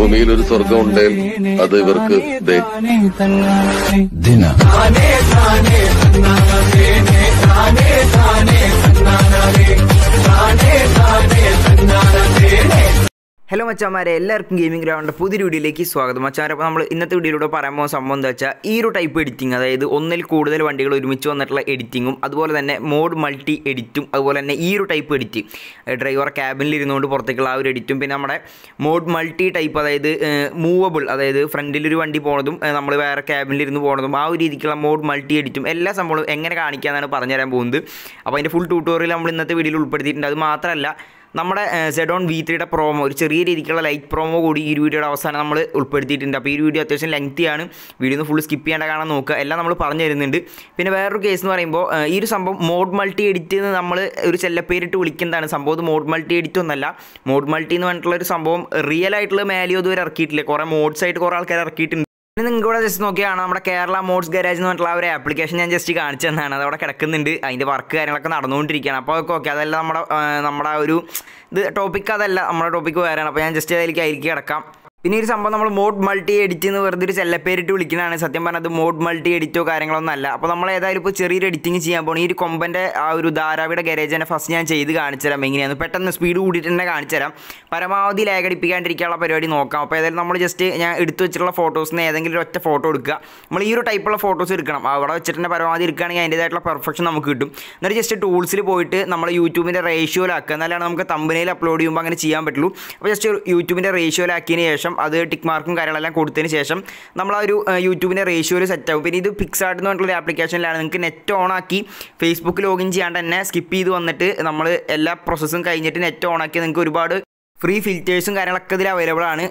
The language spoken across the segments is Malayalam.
ഭൂമിയിൽ ഒരു സ്വർഗമുണ്ട് അത് ഇവർക്ക് ദിന താനേ താനേ ഹലോ മച്ചാമാരെ എല്ലാവർക്കും ഗെയിമിംഗ് ഗ്രൗണ്ട് പുതിയ വീഡിയോയിലേക്ക് സ്വാഗതം മച്ചാമാരെ അപ്പോൾ നമ്മൾ ഇന്നത്തെ വീഡിയോയിലൂടെ പറയാൻ പോകുന്ന സംഭവം എന്താ വെച്ചാൽ ഈ ഒരു ടൈപ്പ് എഡിറ്റിംഗ് അതായത് ഒന്നിൽ കൂടുതൽ വണ്ടികൾ ഒരുമിച്ച് വന്നിട്ടുള്ള എഡിറ്റിങ്ങും അതുപോലെ തന്നെ മോഡ് മൾട്ടി എഡിറ്റും അതുപോലെ തന്നെ ഈ ഒരു ടൈപ്പ് എഡിറ്റ് ഡ്രൈവർ ക്യാബിനിൽ ഇരുന്നുകൊണ്ട് പുറത്തേക്കുള്ള ആ ഒരു എഡിറ്റും പിന്നെ നമ്മുടെ മോഡ് മൾട്ടി ടൈപ്പ് അതായത് മൂവബിൾ അതായത് ഫ്രണ്ടിലൊരു വണ്ടി പോണതും നമ്മൾ വേറെ ക്യാബിനിലിരുന്ന് പോണതും ആ ഒരു രീതിക്കുള്ള മോഡ് മൾട്ടി എഡിറ്റും എല്ലാ സംഭവവും എങ്ങനെ കാണിക്കാമെന്നാണ് പറഞ്ഞുതരാൻ പോകുന്നത് അപ്പോൾ അതിൻ്റെ ഫുൾ ട്യൂട്ടോറിയൽ നമ്മൾ ഇന്നത്തെ വീഡിയോയിൽ ഉൾപ്പെടുത്തിയിട്ടുണ്ട് അത് മാത്രമല്ല നമ്മുടെ സെഡോൺ വി ത്രീയുടെ പ്രോമോ ഒരു ചെറിയ രീതിക്കുള്ള ലൈറ്റ് പ്രോമോ കൂടി ഈ വീഡിയോയുടെ അവസാനം നമ്മൾ ഉൾപ്പെടുത്തിയിട്ടുണ്ട് അപ്പോൾ ഈ വീഡിയോ അത്യാവശ്യം ആണ് വീഡിയോ ഒന്ന് ഫുൾ സ്കിപ്പ് ചെയ്യേണ്ട കാണാൻ നോക്കുക എല്ലാം നമ്മൾ പറഞ്ഞു തരുന്നുണ്ട് പിന്നെ വേറൊരു കേസ് എന്ന് പറയുമ്പോൾ ഈ ഒരു സംഭവം മോഡ് മൾട്ടി എഡിറ്റ് എന്ന് നമ്മൾ ഒരു ചെല്ലപ്പേരിട്ട് വിളിക്കുന്നതാണ് സംഭവം ഇത് മോഡ് മൾട്ടി എഡിറ്റ് ഒന്നല്ല മോഡ് മൾട്ടി എന്ന് പറഞ്ഞിട്ടുള്ള ഒരു സംഭവം റിയൽ ആയിട്ടുള്ള മാലിയോ ഇതുവരെ ഇറക്കിയിട്ടില്ല കുറേ മോഡ്സ് ആയിട്ട് കുറേ ആൾക്കാർ ഇറക്കിയിട്ടുണ്ട് പിന്നെ നിങ്ങൾ ഇവിടെ ജസ്റ്റ് നോക്കിയാണ് നമ്മുടെ കേരള മോഡ്സ് ഗാരേജ് എന്ന് പറഞ്ഞിട്ടുള്ള ഒരു ആപ്ലിക്കേഷൻ ഞാൻ ജസ്റ്റ് കാണിച്ചു തന്നാണ് അത് അവിടെ കിടക്കുന്നുണ്ട് അതിൻ്റെ വർക്ക് കാര്യങ്ങളൊക്കെ നടന്നുകൊണ്ടിരിക്കുകയാണ് അപ്പോൾ അതൊക്കെ ഓക്കെ അതല്ല നമ്മുടെ നമ്മുടെ ഒരു ഇത് ടോപ്പിക് അതല്ല നമ്മുടെ ടോപ്പിക്ക് വേറെയാണ് അപ്പോൾ ഞാൻ ജസ്റ്റ് അതിലേക്ക് ആയിരിക്കും കിടക്കാം പിന്നെ ഒരു സംഭവം നമ്മൾ മോഡ് മൾട്ടി എഡിറ്റ് എന്ന് വെറുതെ ഒരു ചെല്ലപ്പേരിട്ട് വിളിക്കുന്നതാണ് സത്യം പറഞ്ഞത് മോഡ് മൾട്ടി എഡിറ്റോ കാര്യങ്ങളൊന്നും അല്ല അപ്പോൾ നമ്മൾ ഏതായാലും ഇപ്പോൾ ചെറിയൊരു എഡിറ്റിംഗ് ചെയ്യാൻ പോകണം ഈ ഒരു കൊമ്പൻ്റെ ആ ഒരു ധാരാവിയുടെ തന്നെ ഫസ്റ്റ് ഞാൻ ചെയ്ത് കാണിച്ചുതരാം എങ്ങനെയാണ് പെട്ടെന്ന് സ്പീഡ് കൂടിയിട്ട് തന്നെ കാണിച്ചുതരാം പരമാവധി ലേഖടിപ്പിക്കാണ്ടിരിക്കാനുള്ള പരിപാടി നോക്കാം അപ്പോൾ ഏതായാലും നമ്മൾ ജസ്റ്റ് ഞാൻ എടുത്തു വെച്ചിട്ടുള്ള ഫോട്ടോസിന് ഏതെങ്കിലും ഒരു ഒറ്റ ഫോട്ടോ എടുക്കുക നമ്മൾ ഈ ഒരു ടൈപ്പുള്ള ഫോട്ടോസ് എടുക്കണം അവിടെ വെച്ചിട്ട് തന്നെ പരമാവധി എടുക്കുകയാണെങ്കിൽ അതിൻ്റേതായിട്ടുള്ള പെർഫെക്ഷൻ നമുക്ക് കിട്ടും എന്നിട്ട് ജസ്റ്റ് ടൂൾസിൽ പോയിട്ട് നമ്മൾ യൂട്യൂബിൻ്റെ റേഷ്യോയിലാക്കുക എന്നാലാണ് നമുക്ക് തമ്പനയിൽ അപ്ലോഡ് ചെയ്യുമ്പോൾ അങ്ങനെ ചെയ്യാൻ പറ്റുള്ളൂ അപ്പോൾ ജസ്റ്റ് യൂട്യൂബിൻ്റെ റേഷ്യോയിലാക്കിയതിന് ശേഷം ശേഷം അത് ടിക്ക് മാർക്കും കാര്യങ്ങളെല്ലാം കൊടുത്തതിന് ശേഷം നമ്മൾ ആ ഒരു യൂട്യൂബിൻ്റെ റേഷ്യോയിൽ സെറ്റ് ആകും പിന്നെ ഇത് പിക്സാർട്ട് എന്ന് പറഞ്ഞിട്ടുള്ള ആപ്ലിക്കേഷനിലാണ് നിങ്ങൾക്ക് നെറ്റ് ഓൺ ആക്കി ഫേസ്ബുക്ക് ലോഗിൻ ചെയ്യാണ്ട് തന്നെ സ്കിപ്പ് ചെയ്ത് വന്നിട്ട് നമ്മൾ എല്ലാ പ്രോസസ്സും കഴിഞ്ഞിട്ട് നെറ്റ് ഓൺ ആക്കി നിങ്ങൾക്ക് ഒരുപാട് ഫ്രീ ഫിൽറ്റേഴ്സും കാര്യങ്ങളൊക്കെ ഇതിൽ അവൈലബിൾ ആണ്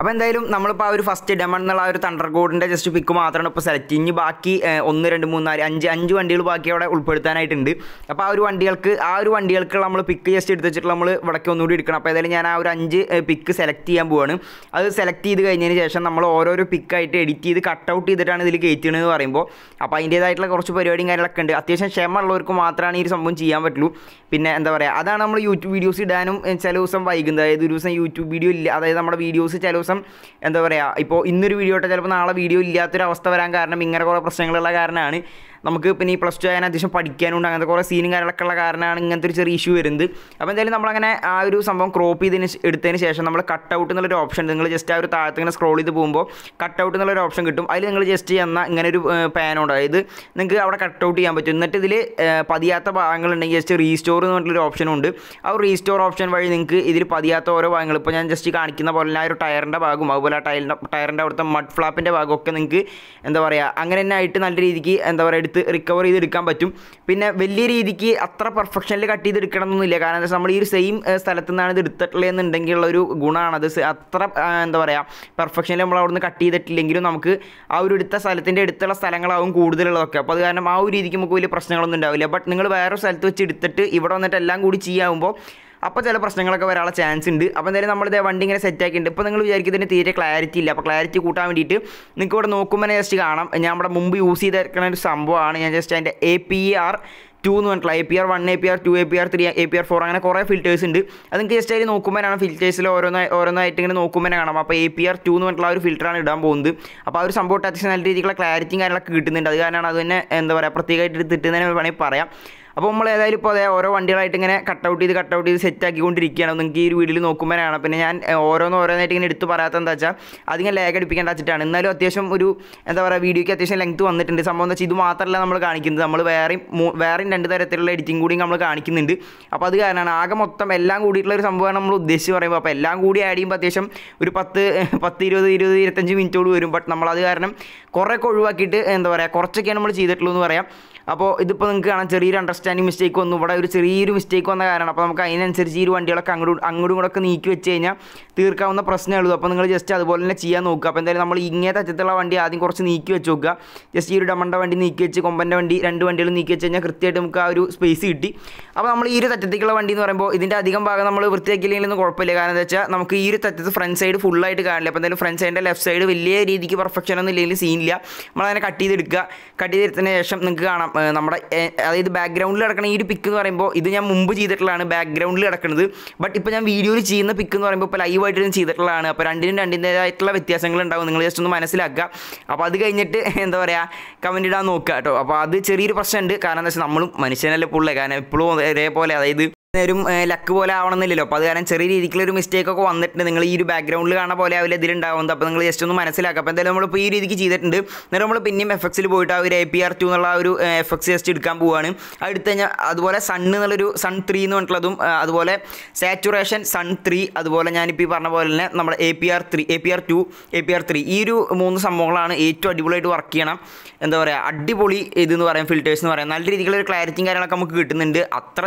അപ്പോൾ എന്തായാലും നമ്മളിപ്പോൾ ആ ഒരു ഫസ്റ്റ് ഡെമൺ എന്നുള്ള ആ ഒരു തണ്ടർ കോഡിൻ്റെ ജസ്റ്റ് പിക്ക് മാത്രമാണ് ഇപ്പോൾ സെലക്ട് ഇനി ബാക്കി ഒന്ന് രണ്ട് മൂന്ന് നാല് അഞ്ച് അഞ്ച് വണ്ടികൾ ബാക്കി അവിടെ ഉൾപ്പെടുത്താനായിട്ടുണ്ട് അപ്പോൾ ആ ഒരു വണ്ടികൾക്ക് ആ ഒരു വണ്ടികൾക്ക് നമ്മൾ പിക്ക് ജസ്റ്റ് എടുത്ത് വെച്ചിട്ട് നമ്മൾ ഇവിടേക്ക് ഒന്നുകൂടി എടുക്കണം അപ്പോൾ ഏതായാലും ഞാൻ ആ ഒരു അഞ്ച് പിക്ക് സെലക്ട് ചെയ്യാൻ പോവാണ് അത് സെലക്ട് ചെയ്ത് കഴിഞ്ഞതിന് ശേഷം നമ്മൾ ഓരോരോ പിക്കായിട്ട് എഡിറ്റ് ചെയ്ത് കട്ട് ഔട്ട് ചെയ്തിട്ടാണ് ഇതിൽ കയറ്റുന്നത് പറയുമ്പോൾ അപ്പോൾ അതിൻ്റേതായിട്ടുള്ള കുറച്ച് പരിപാടിയും കാര്യങ്ങളൊക്കെ ഉണ്ട് അത്യാവശ്യം ക്ഷമ ഉള്ളവർക്ക് മാത്രമാണ് ഈ ഒരു സംഭവം ചെയ്യാൻ പറ്റുള്ളൂ പിന്നെ എന്താ പറയുക അതാണ് നമ്മൾ യൂട്യൂബ് വീഡിയോസ് ഇടാനും ചില ദിവസം വൈകുന്നത് അതായത് ഒരു ദിവസം യൂട്യൂബ് വീഡിയോ ഇല്ല അതായത് നമ്മുടെ വീഡിയോസ് ചില ദിവസം എന്താ പറയുക ഇപ്പോൾ ഇന്നൊരു വീഡിയോ ഇട്ടാൽ ചിലപ്പോൾ നാളെ വീഡിയോ ഇല്ലാത്തൊരവസ്ഥ വരാൻ കാരണം ഇങ്ങനെ കുറേ പ്രശ്നങ്ങളുള്ള കാരണമാണ് നമുക്ക് പിന്നെ ഈ പ്ലസ് ടു ആയാലും അത്യാവശ്യം പഠിക്കാനുണ്ട് അങ്ങനത്തെ കുറേ സീനും കാര്യങ്ങളൊക്കെ ഉള്ള കാരണമാണ് ഇങ്ങനത്തെ ഒരു ചെറിയ ഇഷ്യൂ വരുന്നത് അപ്പോൾ എന്തായാലും നമ്മളങ്ങനെ ആ ഒരു സംഭവം ക്രോപ്പ് ചെയ്തതിന് എടുത്തതിന് ശേഷം നമ്മൾ കട്ട് ഔട്ട് എന്നുള്ളൊരു ഓപ്ഷൻ നിങ്ങൾ ജസ്റ്റ് ആ ഒരു താഴത്ത് ഇങ്ങനെ സ്ക്രോൾ ചെയ്ത് പോകുമ്പോൾ കട്ട് ഔട്ട് എന്നുള്ളൊരു ഓപ്ഷൻ കിട്ടും അതിൽ നിങ്ങൾ ജസ്റ്റ് ചെന്നാൽ ഇങ്ങനെ ഒരു പാനോട് അതായത് നിങ്ങൾക്ക് അവിടെ കട്ട് ഔട്ട് ചെയ്യാൻ പറ്റും എന്നിട്ട് ഇതിൽ പതിയാത്ത ഭാഗങ്ങളുണ്ടെങ്കിൽ ജസ്റ്റ് റീസ്റ്റോർ എന്ന് പറഞ്ഞിട്ടൊരു ഓപ്ഷനുണ്ട് ആ റീസ്റ്റോർ ഓപ്ഷൻ വഴി നിങ്ങൾക്ക് ഇതിൽ പതിയാത്ത ഓരോ ഭാഗങ്ങൾ ഇപ്പോൾ ഞാൻ ജസ്റ്റ് കാണിക്കുന്ന പോലെ ആ ഒരു ടയറിൻ്റെ ഭാഗവും അതുപോലെ ആ ടയറിൻ്റെ ടയറിൻ്റെ അവിടുത്തെ മഡ് ഫ്ലാപ്പിൻ്റെ ഭാഗമൊക്കെ നിങ്ങൾക്ക് എന്താ പറയുക അങ്ങനെ തന്നെ ആയിട്ട് നല്ല രീതിക്ക് എന്താ പറയുക എടുത്ത് റിക്കവർ ചെയ്തെടുക്കാൻ പറ്റും പിന്നെ വലിയ രീതിക്ക് അത്ര പെർഫെക്ഷനിൽ കട്ട് ചെയ്തെടുക്കണമെന്നൊന്നുമില്ല കാരണം എന്താ നമ്മൾ ഈ ഒരു സെയിം സ്ഥലത്തു നിന്നാണ് ഇത് എടുത്തിട്ടുള്ളതെന്നുണ്ടെങ്കിലുള്ള ഒരു ഗുണമാണത് അത്ര എന്താ പറയുക പെർഫെക്ഷനിൽ നമ്മൾ അവിടുന്ന് കട്ട് ചെയ്തിട്ടില്ലെങ്കിലും നമുക്ക് ആ ഒരു എടുത്ത സ്ഥലത്തിൻ്റെ അടുത്തുള്ള സ്ഥലങ്ങളാവും കൂടുതലുള്ളതൊക്കെ അപ്പോൾ അത് കാരണം ആ ഒരു രീതിക്ക് നമുക്ക് വലിയ പ്രശ്നങ്ങളൊന്നും ഉണ്ടാവില്ല ബട്ട് നിങ്ങൾ വേറൊരു സ്ഥലത്ത് വെച്ച് എടുത്തിട്ട് ഇവിടെ വന്നിട്ട് എല്ലാം കൂടി ചെയ്യാവുമ്പോൾ അപ്പോൾ ചില പ്രശ്നങ്ങളൊക്കെ വരാനുള്ള ചാൻസ് ഉണ്ട് അപ്പോൾ എന്തായാലും നമ്മളിത് വണ്ടി ഇങ്ങനെ ആക്കിയിട്ടുണ്ട് ഇപ്പോൾ നിങ്ങൾ വിചാരിക്കും ഇതിന് തീരെ ക്ലാരിറ്റി ഇല്ല അപ്പോൾ ക്ലാരിറ്റി കൂട്ടാൻ വേണ്ടിയിട്ട് നിങ്ങൾക്ക് ഇവിടെ നോക്കുമ്പോൾ ജസ്റ്റ് കാണാം ഞാൻ ഇവിടെ മുമ്പ് യൂസ് ചെയ്തേക്കുന്ന ഒരു സംഭവമാണ് ഞാൻ ജസ്റ്റ് അതിൻ്റെ എ പി ആർ ടു എന്ന് പറഞ്ഞിട്ടുള്ള A P R one A P R two A P R three A അങ്ങനെ കുറേ ഫിൽറ്റേഴ്സ് ഉണ്ട് അത് നിങ്ങൾക്ക് ജസ്റ്റ് അതിൽ നോക്കുമ്പോഴാണ് ഫിൽറ്റേഴ്സിൽ ഓരോന്ന് ഓരോന്നായിട്ട് ഇങ്ങനെ നോക്കുമ്പോൾ കാണാം അപ്പോൾ എ പി ആർ ടു എന്ന് പറഞ്ഞാൽ ഒരു ഫിൽറ്ററാണ് ഇടാൻ പോകുന്നത് അപ്പോൾ ആ ഒരു സംഭവം അത്യാവശ്യം നല്ല രീതിയിലുള്ള ക്ലാരിറ്റിയും കാര്യങ്ങളൊക്കെ കിട്ടുന്നുണ്ട് അത് കാരണമാണ് അത് തന്നെ എന്താ പറയുക പ്രത്യേകമായിട്ട് തിട്ടുന്നതിന് വേണമെങ്കിൽ പറയാം അപ്പോൾ നമ്മൾ ഏതായാലും ഇപ്പോൾ അതേ ഓരോ വണ്ടികളായിട്ട് ഇങ്ങനെ കട്ടൗട്ട് ചെയ്ത് കട്ടൗട്ട് ചെയ്ത് സെറ്റ് ആക്കിക്കൊണ്ടിരിക്കുകയാണ് നിങ്ങൾക്ക് ഈ ഒരു വീഡിയോയിൽ നോക്കുമ്പോഴാണ് പിന്നെ ഞാൻ ഓരോന്ന് ഓരോന്നായിട്ട് ഇങ്ങനെ എടുത്ത് പറയാത്തത് എന്താ വെച്ചാൽ അതിങ്ങനെ ലേഗ് അടിപ്പിക്കേണ്ട വെച്ചിട്ടാണ് എന്നാലും അത്യാവശ്യം ഒരു എന്താ പറയുക വീഡിയോയ്ക്ക് അത്യാവശ്യം ലെങ്ത് വന്നിട്ടുണ്ട് സംഭവം എന്താ വെച്ചാൽ ഇത് മാത്രമല്ല നമ്മൾ കാണിക്കുന്നത് നമ്മൾ വേറെയും വേറെയും രണ്ട് തരത്തിലുള്ള എഡിറ്റിംഗ് കൂടി നമ്മൾ കാണിക്കുന്നുണ്ട് അപ്പോൾ അത് കാരണമാണ് ആകെ മൊത്തം എല്ലാം കൂടിയിട്ടുള്ള ഒരു സംഭവമാണ് നമ്മൾ ഉദ്ദേശിച്ച് പറയുമ്പോൾ അപ്പോൾ എല്ലാം കൂടി ആഡ് ചെയ്യുമ്പോൾ അത്യാവശ്യം ഒരു പത്ത് പത്ത് ഇരുപത് ഇരുപത് ഇരുപത്തഞ്ച് മിനിറ്റോട് വരും ബട്ട് നമ്മളത് കാരണം ഒക്കെ ഒഴിവാക്കിയിട്ട് എന്താ പറയുക കുറച്ചൊക്കെയാണ് നമ്മൾ ചെയ്തിട്ടുള്ളൂ എന്ന് പറയാം അപ്പോൾ ഇതിപ്പോൾ നിങ്ങൾക്ക് കാണാൻ ചെറിയൊരു അണ്ടർസ്റ്റാൻഡിങ് മിസ്റ്റേക്ക് വന്നു ഇവിടെ ഒരു ചെറിയൊരു മിസ്റ്റേക്ക് വന്ന കാരണം അപ്പോൾ നമുക്ക് അതിനനുസരിച്ച് ഈ ഒരു വണ്ടികളൊക്കെ അങ്ങോട്ട് അങ്ങോട്ടും കൂടെ ഒക്കെ നീക്കി വെച്ച് കഴിഞ്ഞാൽ തീർക്കാവുന്ന പ്രശ്നമേ ഉള്ളൂ അപ്പോൾ നിങ്ങൾ ജസ്റ്റ് അതുപോലെ തന്നെ ചെയ്യാൻ നോക്കുക അപ്പോൾ എന്തായാലും നമ്മൾ ഇങ്ങനത്തെ തച്ചത്തുള്ള വണ്ടി ആദ്യം കുറച്ച് നീക്കി വെച്ച് നോക്കുക ജസ്റ്റ് ഈ ഒരു ഡമ്മണ്ട വണ്ടി നീക്കി വെച്ച് കൊമ്പൻ്റെ വണ്ടി രണ്ട് വണ്ടികൾ നീക്കി വെച്ച് കഴിഞ്ഞാൽ കൃത്യമായിട്ട് നമുക്ക് ആ ഒരു സ്പേസ് കിട്ടി അപ്പോൾ നമ്മൾ ഈ ഒരു തച്ചത്തേക്കുള്ള വണ്ടി എന്ന് പറയുമ്പോൾ ഇതിൻ്റെ അധികം ഭാഗം നമ്മൾ വൃത്തിയാക്കിയില്ലെങ്കിലും കുഴപ്പമില്ല കാരണം എന്താ വെച്ചാൽ നമുക്ക് ഈ ഒരു തച്ചത്ത് ഫ്രണ്ട് സൈഡ് ഫുള്ളായിട്ട് കാണില്ല അപ്പോൾ എന്തായാലും ഫ്രണ്ട് സൈഡിൻ്റെ ലെഫ്റ്റ് സൈഡ് വലിയ രീതിക്ക് പെർഫെക്ഷൻ ഒന്നും ഇല്ലെങ്കിൽ സീനില്ല നമ്മളതിനെ കട്ട് ചെയ്തെടുക്കുക കട്ട് ചെയ്തെടുത്തതിന് ശേഷം നിങ്ങൾക്ക് കാണാം നമ്മുടെ അതായത് ബാക്ക്ഗ്രൗണ്ടിൽ കിടക്കുന്ന ഈ ഒരു പിക്ക് എന്ന് പറയുമ്പോൾ ഇത് ഞാൻ മുമ്പ് ചെയ്തിട്ടുള്ളതാണ് ബാക്ക്ഗ്രൗണ്ടിൽ കിടക്കുന്നത് ബട്ട് ഇപ്പോൾ ഞാൻ വീഡിയോയിൽ ചെയ്യുന്ന പിക്ക് എന്ന് പറയുമ്പോൾ ഇപ്പോൾ ലൈവായിട്ട് ഞാൻ ചെയ്തിട്ടുള്ളതാണ് അപ്പോൾ രണ്ടിനും രണ്ടിൻ്റേതായിട്ടുള്ള വ്യത്യാസങ്ങൾ ഉണ്ടാവും നിങ്ങൾ ജസ്റ്റ് ഒന്ന് മനസ്സിലാക്കുക അപ്പോൾ അത് കഴിഞ്ഞിട്ട് എന്താ പറയുക കമൻ്റ് ഇടാൻ നോക്കുക കേട്ടോ അപ്പോൾ അത് ചെറിയൊരു പ്രശ്നമുണ്ട് കാരണം എന്താ വെച്ചാൽ നമ്മളും മനുഷ്യനല്ലേ പുള്ളേ കാരണം എപ്പോഴും ഇതേപോലെ അതായത് ഒരു ലക്ക് പോലെ ആവണമെന്നില്ലല്ലോ അപ്പോൾ അത് കാരണം ചെറിയ രീതിക്കുള്ള ഒരു മിസ്റ്റേക്ക് ഒക്കെ വന്നിട്ടുണ്ട് നിങ്ങൾ ഈ ഒരു ബാക്ക്ഗ്രൗണ്ടിൽ കാണാൻ പോലെ ആവില്ല ഇതിലുണ്ടാവുന്നത് അപ്പോൾ നിങ്ങൾ ജസ്റ്റ് ഒന്ന് മനസ്സിലാക്കുക അപ്പോൾ എന്തായാലും നമ്മൾ ഇപ്പോൾ ഈ രീതിക്ക് ചെയ്തിട്ടുണ്ട് എന്നിട്ട് നമ്മൾ പിന്നെയും എഫ് എക്സിൽ പോയിട്ട് ആ ഒരു എ പി ആർ ടു എന്നുള്ള ഒരു എഫ് എക്സ് ജസ്റ്റ് എടുക്കാൻ പോവുകയാണ് അടുത്ത് കഴിഞ്ഞാൽ അതുപോലെ സൺ എന്നുള്ളൊരു സൺ ത്രീ എന്ന് പറഞ്ഞിട്ടുള്ളതും അതുപോലെ സാച്ചുറേഷൻ സൺ ത്രീ അതുപോലെ ഞാനിപ്പോൾ ഈ പറഞ്ഞ പോലെ തന്നെ നമ്മുടെ A P R three A P R two A P R three ഈ ഒരു മൂന്ന് സംഭവങ്ങളാണ് ഏറ്റവും അടിപൊളിയായിട്ട് വർക്ക് ചെയ്യണം എന്താ പറയുക അടിപൊളി ഇതെന്ന് പറയാം ഫിൽറ്റേഴ്സ് എന്ന് പറയാം നല്ല രീതിയിലുള്ള ഒരു ക്ലാരിറ്റിയും കാര്യങ്ങളൊക്കെ നമുക്ക് കിട്ടുന്നുണ്ട് അത്ര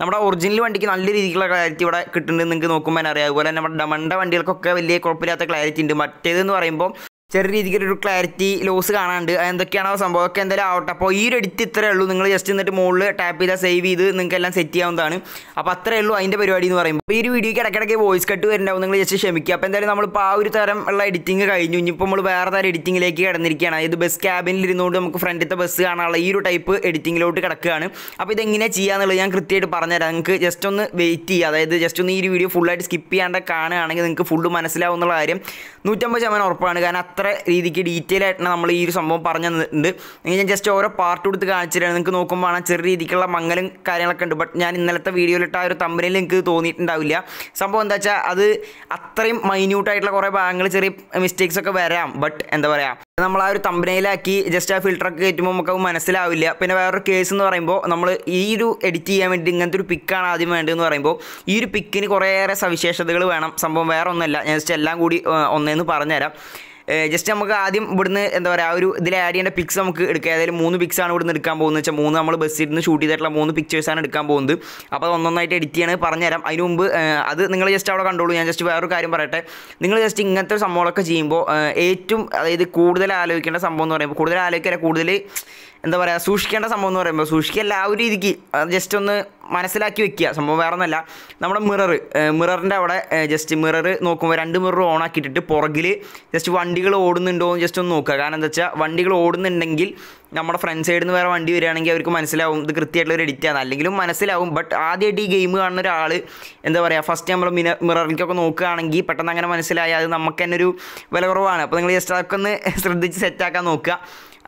നമ്മൾ നമ്മുടെ ഒറിജിനൽ വണ്ടിക്ക് നല്ല രീതിയിലുള്ള ക്ലാരിറ്റി ഇവിടെ കിട്ടുന്നുണ്ട് നിങ്ങൾക്ക് നോക്കുമ്പോൾ തന്നെ അറിയാം അതുപോലെ തന്നെ നമ്മുടെ ഡമണ്ട വണ്ടികൾക്കൊക്കെ വലിയ കുഴപ്പമില്ലാത്ത ക്ലാരിറ്റി ഉണ്ട് മറ്റേതെന്ന് പറയുമ്പോൾ ചെറിയ രീതിക്ക് ഒരു ക്ലാരിറ്റി ലോസ് കാണാണ്ട് എന്തൊക്കെയാണോ സംഭവമൊക്കെ എന്തായാലും ആവട്ടെ അപ്പോൾ ഈ ഒരു എഡിറ്റ് ഇത്രയേ ഉള്ളൂ നിങ്ങൾ ജസ്റ്റ് എന്നിട്ട് മുകളിൽ ടാപ്പ് ചെയ്താൽ സേവ് ചെയ്ത് നിങ്ങൾക്ക് എല്ലാം സെറ്റ് ചെയ്യാവുന്നതാണ് അപ്പോൾ അത്രയേ ഉള്ളൂ അതിൻ്റെ പരിപാടി എന്ന് പറയുമ്പോൾ അപ്പോൾ ഈ ഒരു വീഡിയോയ്ക്ക് ഇടയ്ക്കിടയ്ക്ക് വോയിസ് കട്ട് വരുന്നുണ്ടാവും നിങ്ങൾ ജസ്റ്റ് ക്ഷമിക്കുക അപ്പോൾ എന്തായാലും നമ്മളിപ്പോൾ ആ ഒരു തരം ഉള്ള എഡിറ്റിംഗ് കഴിഞ്ഞു ഇനിയിപ്പോൾ നമ്മൾ വേറെ തരം എഡിറ്റിങ്ങിലേക്ക് കിടന്നിരിക്കുകയാണ് ഇത് ബസ് ക്യാബിനിൽ ഇരുന്നുകൊണ്ട് നമുക്ക് ഫ്രണ്ടിലത്തെ ബസ് കാണാനുള്ള ഈ ഒരു ടൈപ്പ് എഡിറ്റിങ്ങിലോട്ട് കിടക്കുകയാണ് അപ്പോൾ ഇതെങ്ങനെ ചെയ്യാന്നുള്ളത് ഞാൻ കൃത്യമായിട്ട് പറഞ്ഞുതരാം നിങ്ങൾക്ക് ജസ്റ്റ് ഒന്ന് വെയിറ്റ് ചെയ്യുക അതായത് ജസ്റ്റ് ഒന്ന് ഈ ഒരു വീഡിയോ ഫുള്ളായിട്ട് സ്കിപ്പ് ചെയ്യാണ്ട് കാണുകയാണെങ്കിൽ നിങ്ങൾക്ക് ഫുള്ള് മനസ്സിലാവുന്നുള്ള കാര്യം നൂറ്റമ്പത് ശതമാനം ഉറപ്പാണ് കാരണം അത്ര രീതിക്ക് ഡീറ്റെയിൽ ആയിട്ടാണ് നമ്മൾ ഈ ഒരു സംഭവം പറഞ്ഞു തന്നിട്ടുണ്ട് ഞാൻ ജസ്റ്റ് ഓരോ പാർട്ട് കൊടുത്ത് കാണിച്ചിട്ടാണ് നിങ്ങൾക്ക് നോക്കുമ്പോൾ ആണ് ചെറിയ രീതിക്കുള്ള മങ്ങലും കാര്യങ്ങളൊക്കെ ഉണ്ട് ബട്ട് ഞാൻ ഇന്നലത്തെ വീഡിയോയിലിട്ട് ആ ഒരു തമ്പനിയിൽ എനിക്ക് തോന്നിയിട്ടുണ്ടാവില്ല സംഭവം എന്താ വെച്ചാൽ അത് അത്രയും മൈന്യൂട്ടായിട്ടുള്ള കുറേ ഭാഗങ്ങൾ ചെറിയ മിസ്റ്റേക്സ് ഒക്കെ വരാം ബട്ട് എന്താ പറയുക നമ്മൾ ആ ഒരു തമ്പനയിലാക്കി ജസ്റ്റ് ആ ഫിൽറ്ററൊക്കെ കയറ്റുമ്പോൾ നമുക്ക് അത് മനസ്സിലാവില്ല പിന്നെ വേറൊരു കേസ് എന്ന് പറയുമ്പോൾ നമ്മൾ ഈ ഒരു എഡിറ്റ് ചെയ്യാൻ വേണ്ടി ഇങ്ങനത്തെ ഒരു പിക്കാണ് ആദ്യം വേണ്ടതെന്ന് പറയുമ്പോൾ ഈ ഒരു പിക്കിന് കുറേയേറെ സവിശേഷതകൾ വേണം സംഭവം വേറെ ഒന്നല്ല ഞാൻ ജസ്റ്റ് എല്ലാം കൂടി ഒന്നേന്ന് പറഞ്ഞുതരാം ജസ്റ്റ് നമുക്ക് ആദ്യം ഇവിടുന്ന് എന്താ പറയുക ഒരു ഇതിൽ ആഡ് ചെയ്യേണ്ട പിക്സ് നമുക്ക് എടുക്കുക ഏതായാലും മൂന്ന് പിക്സ് ആണ് ഇവിടുന്ന് എടുക്കാൻ പോകുന്നത് വെച്ചാൽ മൂന്ന് നമ്മൾ ബസ്സിൽ നിന്ന് ഷൂട്ട് ചെയ്തിട്ടുള്ള മൂന്ന് പിക്ചേഴ്സ് ആണ് എടുക്കാൻ പോകുന്നത് അപ്പോൾ അത് ഒന്നൊന്നായിട്ട് എഡിറ്റ് ചെയ്യണമെന്ന് പറഞ്ഞുതരാം അതിന് മുമ്പ് അത് നിങ്ങൾ ജസ്റ്റ് അവിടെ കണ്ടോളൂ ഞാൻ ജസ്റ്റ് വേറൊരു കാര്യം പറയട്ടെ നിങ്ങൾ ജസ്റ്റ് ഇങ്ങനത്തെ ഒരു സംഭവങ്ങളൊക്കെ ചെയ്യുമ്പോൾ ഏറ്റവും അതായത് കൂടുതൽ ആലോചിക്കേണ്ട സംഭവം എന്ന് പറയുമ്പോൾ കൂടുതൽ ആലോചിക്കാൻ കൂടുതൽ എന്താ പറയുക സൂക്ഷിക്കേണ്ട സംഭവം എന്ന് പറയുമ്പോൾ സൂക്ഷിക്കുക ആ ഒരു രീതിക്ക് ജസ്റ്റ് ഒന്ന് മനസ്സിലാക്കി വെക്കുക സംഭവം വേറെ ഒന്നല്ല നമ്മുടെ മിറർ മിററിൻ്റെ അവിടെ ജസ്റ്റ് മിറർ നോക്കുമ്പോൾ രണ്ട് മിററ് ഓൺ ആക്കിയിട്ടിട്ട് പുറകിൽ ജസ്റ്റ് വണ്ടികൾ ഓടുന്നുണ്ടോ എന്ന് ജസ്റ്റ് ഒന്ന് നോക്കുക കാരണം എന്താ വെച്ചാൽ വണ്ടികൾ ഓടുന്നുണ്ടെങ്കിൽ നമ്മുടെ ഫ്രണ്ട് സൈഡിൽ നിന്ന് വേറെ വണ്ടി വരികയാണെങ്കിൽ അവർക്ക് മനസ്സിലാവും ഇത് കൃത്യമായിട്ടുള്ള ഒരു എഡിറ്റാണ് അല്ലെങ്കിലും മനസ്സിലാവും ബട്ട് ആദ്യമായിട്ട് ഈ ഗെയിം കാണുന്ന ഒരാൾ എന്താ പറയുക ഫസ്റ്റ് നമ്മൾ മിന മിററിലേക്കൊക്കെ നോക്കുകയാണെങ്കിൽ പെട്ടെന്ന് അങ്ങനെ മനസ്സിലായാൽ അത് നമുക്ക് തന്നെ ഒരു വില കുറവാണ് അപ്പോൾ നിങ്ങൾ ജസ്റ്റ് അതൊക്കെ ഒന്ന് ശ്രദ്ധിച്ച് സെറ്റാക്കാൻ നോക്കുക